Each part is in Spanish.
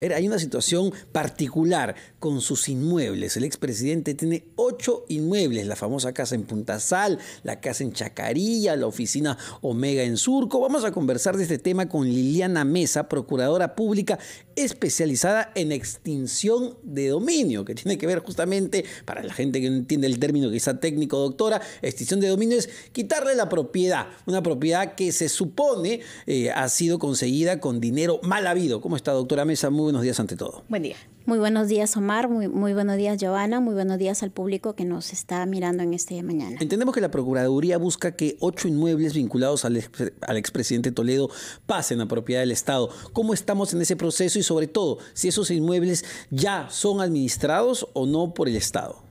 hay una situación particular con sus inmuebles. El expresidente tiene ocho inmuebles, la famosa casa en Punta Sal, la casa en Chacarilla, la oficina Omega en Surco. Vamos a conversar de este tema con Liliana Mesa, procuradora pública especializada en extinción de dominio, que tiene que ver justamente, para la gente que no entiende el término quizá técnico, doctora, extinción de dominio es quitarle la propiedad, una propiedad que se supone eh, ha sido conseguida con dinero mal habido. ¿Cómo está, doctora Mesa? Muy buenos días ante todo. Buen día. Muy buenos días, Omar. Muy, buenos días, Giovanna. Muy buenos días al público que nos está mirando en este mañana. Entendemos que la Procuraduría busca que ocho inmuebles vinculados al, al expresidente Toledo pasen a propiedad del Estado. ¿Cómo estamos en ese proceso y sobre todo si esos inmuebles ya son administrados o no por el Estado?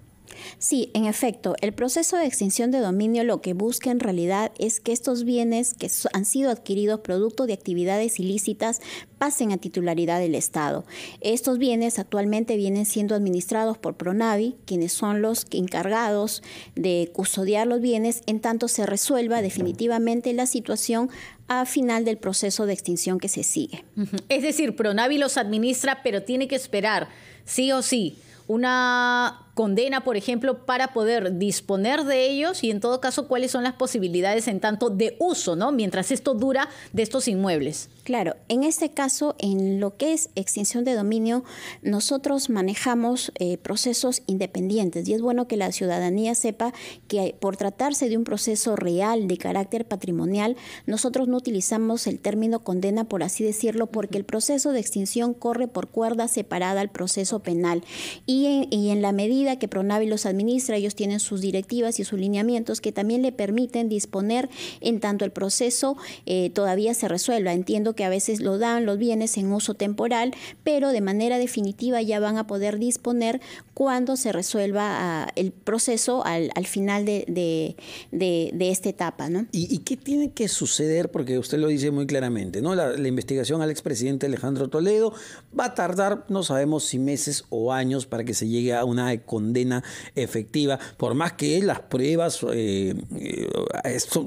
Sí, en efecto, el proceso de extinción de dominio lo que busca en realidad es que estos bienes que han sido adquiridos producto de actividades ilícitas pasen a titularidad del Estado. Estos bienes actualmente vienen siendo administrados por Pronavi, quienes son los encargados de custodiar los bienes en tanto se resuelva definitivamente la situación a final del proceso de extinción que se sigue. Es decir, Pronavi los administra, pero tiene que esperar, sí o sí, una condena, por ejemplo, para poder disponer de ellos y en todo caso cuáles son las posibilidades en tanto de uso, ¿no? Mientras esto dura de estos inmuebles. Claro, en este caso, en lo que es extinción de dominio, nosotros manejamos eh, procesos independientes y es bueno que la ciudadanía sepa que por tratarse de un proceso real de carácter patrimonial, nosotros no utilizamos el término condena, por así decirlo, porque el proceso de extinción corre por cuerda separada al proceso penal y en la medida que Pronavi los administra, ellos tienen sus directivas y sus lineamientos que también le permiten disponer en tanto el proceso eh, todavía se resuelva. Entiendo que a veces lo dan los bienes en uso temporal, pero de manera definitiva ya van a poder disponer cuando se resuelva ah, el proceso al, final de, esta etapa. ¿no? ¿Y, qué tiene que suceder? Porque usted lo dice muy claramente, ¿no? La, investigación al expresidente Alejandro Toledo va a tardar, no sabemos si meses o años para que se llegue a una condena efectiva, por más que las pruebas eh, eh,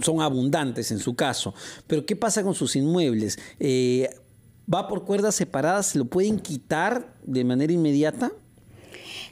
son, abundantes en su caso. Pero ¿qué pasa con sus inmuebles? Eh, ¿Va por cuerdas separadas? ¿Se lo pueden quitar de manera inmediata?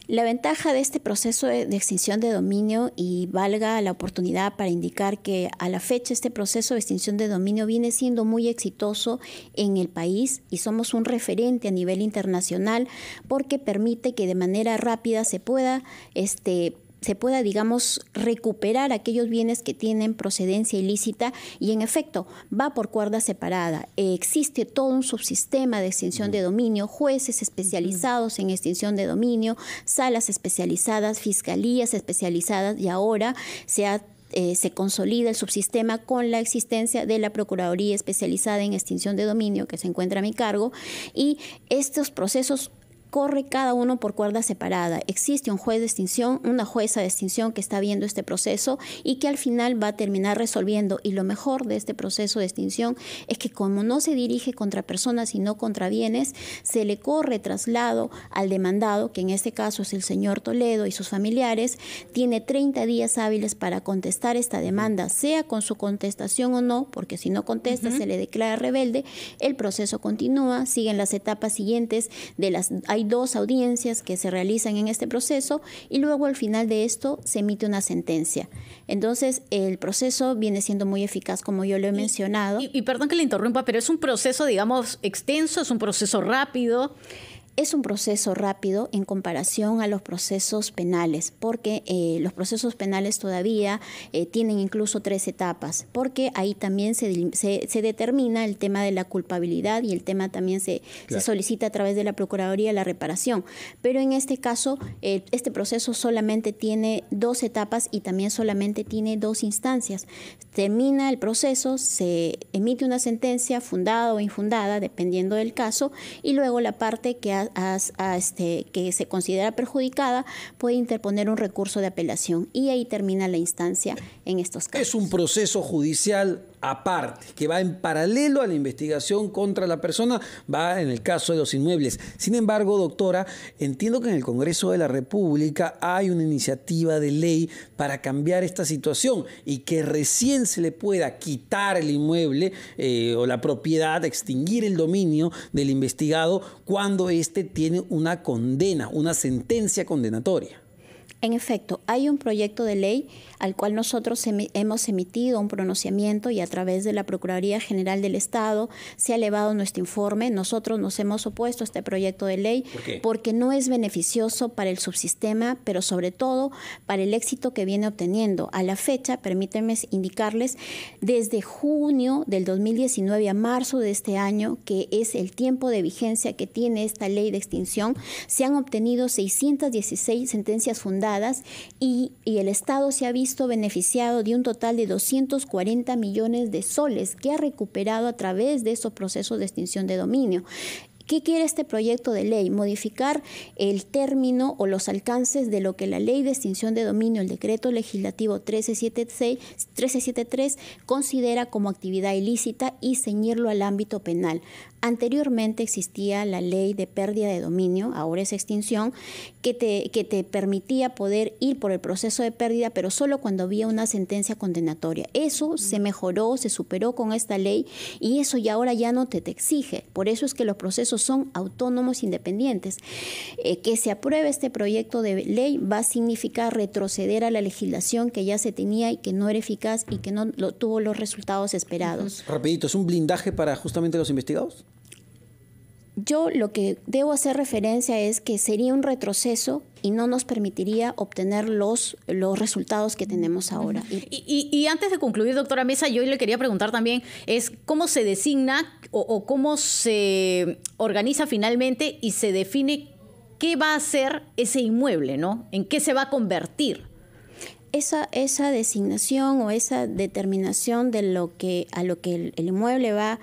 La ventaja de este proceso de extinción de dominio, y valga la oportunidad para indicar que a la fecha este proceso de extinción de dominio viene siendo muy exitoso en el país y somos un referente a nivel internacional porque permite que de manera rápida se pueda este, se pueda, digamos, recuperar aquellos bienes que tienen procedencia ilícita y en efecto va por cuerda separada. existe todo un subsistema de extinción de dominio, jueces especializados en extinción de dominio, salas especializadas, fiscalías especializadas y ahora se ha eh, se consolida el subsistema con la existencia de la Procuraduría especializada en extinción de dominio que se encuentra a mi cargo y estos procesos corre cada uno por cuerda separada. Existe un juez de extinción, una jueza de extinción que está viendo este proceso y que al final va a terminar resolviendo. Y lo mejor de este proceso de extinción es que como no se dirige contra personas sino contra bienes, se le corre traslado al demandado, que en este caso es el señor Toledo y sus familiares, tiene 30 días hábiles para contestar esta demanda, sea con su contestación o no, porque si no contesta se le declara rebelde, el proceso continúa, siguen las etapas siguientes de las... Hay dos audiencias que se realizan en este proceso y luego al final de esto se emite una sentencia. Entonces, el proceso viene siendo muy eficaz, como yo lo he mencionado. Y, y perdón que le interrumpa, pero es un proceso, digamos, extenso, es un proceso rápido es un proceso rápido en comparación a los procesos penales, porque eh, los procesos penales todavía eh, tienen incluso tres etapas, porque ahí también se, determina el tema de la culpabilidad y el tema también se, solicita a través de la Procuraduría la reparación. Pero en este caso, eh, este proceso solamente tiene dos etapas y también solamente tiene dos instancias. Termina el proceso, se emite una sentencia fundada o infundada, dependiendo del caso, y luego la parte que ha este, que se considera perjudicada puede interponer un recurso de apelación y ahí termina la instancia en estos casos. Es un proceso judicial aparte, que va en paralelo a la investigación contra la persona, va en el caso de los inmuebles. Sin embargo, doctora, entiendo que en el Congreso de la República hay una iniciativa de ley para cambiar esta situación y que recién se le pueda quitar el inmueble eh, o la propiedad, extinguir el dominio del investigado cuando éste tiene una condena, una sentencia condenatoria. En efecto, hay un proyecto de ley al cual nosotros hemos emitido un pronunciamiento y a través de la Procuraduría General del Estado se ha elevado nuestro informe. Nosotros nos hemos opuesto a este proyecto de ley porque no es beneficioso para el subsistema, pero sobre todo para el éxito que viene obteniendo. A la fecha, permítanme indicarles, desde junio del 2019 a marzo de este año, que es el tiempo de vigencia que tiene esta ley de extinción, se han obtenido 616 sentencias fundadas y, el Estado se ha visto beneficiado de un total de 240 millones de soles que ha recuperado a través de esos procesos de extinción de dominio. ¿Qué quiere este proyecto de ley? Modificar el término o los alcances de lo que la ley de extinción de dominio, el decreto legislativo 1376, 1373, considera como actividad ilícita y ceñirlo al ámbito penal Anteriormente existía la ley de pérdida de dominio, ahora es extinción, que te, que te permitía poder ir por el proceso de pérdida, pero solo cuando había una sentencia condenatoria. Eso se mejoró, se superó con esta ley y eso ya ahora ya no te, te exige. Por eso es que los procesos son autónomos, independientes. Eh, que se apruebe este proyecto de ley va a significar retroceder a la legislación que ya se tenía y que no era eficaz y que no tuvo los resultados esperados. Rapidito, ¿es un blindaje para justamente los investigados? yo lo que debo hacer referencia es que sería un retroceso y no nos permitiría obtener los, los resultados que tenemos ahora. Y, y, antes de concluir, doctora Mesa, yo le quería preguntar también, es cómo se designa o, o cómo se organiza finalmente y se define qué va a ser ese inmueble, ¿no? ¿En qué se va a convertir? esa, esa designación o esa determinación de lo que, a lo que el, inmueble va,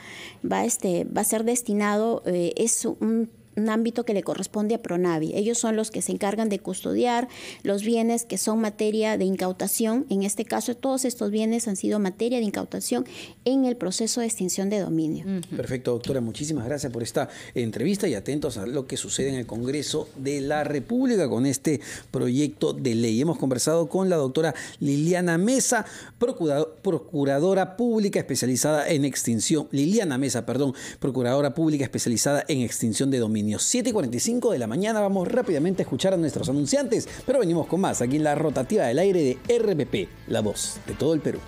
va, este, va a ser destinado eh, es un un ámbito que le corresponde a Pronavi. Ellos son los que se encargan de custodiar los bienes que son materia de incautación. En este caso, todos estos bienes han sido materia de incautación en el proceso de extinción de dominio. Perfecto, doctora. Muchísimas gracias por esta entrevista y atentos a lo que sucede en el Congreso de la República con este proyecto de ley. Hemos conversado con la doctora Liliana Mesa, procuradora pública especializada en extinción. Liliana Mesa, perdón, procuradora pública especializada en extinción de dominio. 7 y 45 de la mañana vamos rápidamente a escuchar a nuestros anunciantes, pero venimos con más aquí en la rotativa del aire de RPP, la voz de todo el Perú.